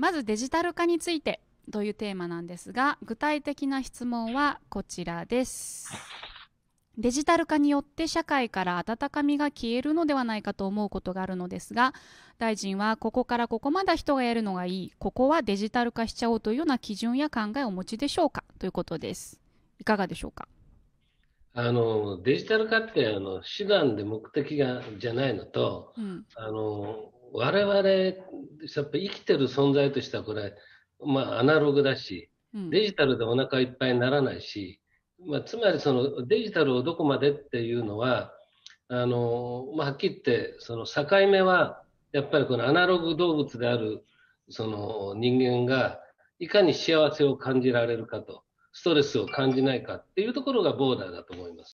まずデジタル化についてというテーマなんですが具体的な質問はこちらですデジタル化によって社会から温かみが消えるのではないかと思うことがあるのですが大臣はここからここまで人がやるのがいいここはデジタル化しちゃおうというような基準や考えをお持ちでしょうかということですいかがでしょうかあのデジタル化ってあの手段で目的がじゃないのと、うん、あの我々やっぱ生きてる存在としてはこれ、まあ、アナログだし、デジタルでお腹いっぱいにならないし、まあ、つまりそのデジタルをどこまでっていうのは、あのまあ、はっきり言ってその境目はやっぱりこのアナログ動物であるその人間がいかに幸せを感じられるかとストレスを感じないかっていうところがボーダーだと思います。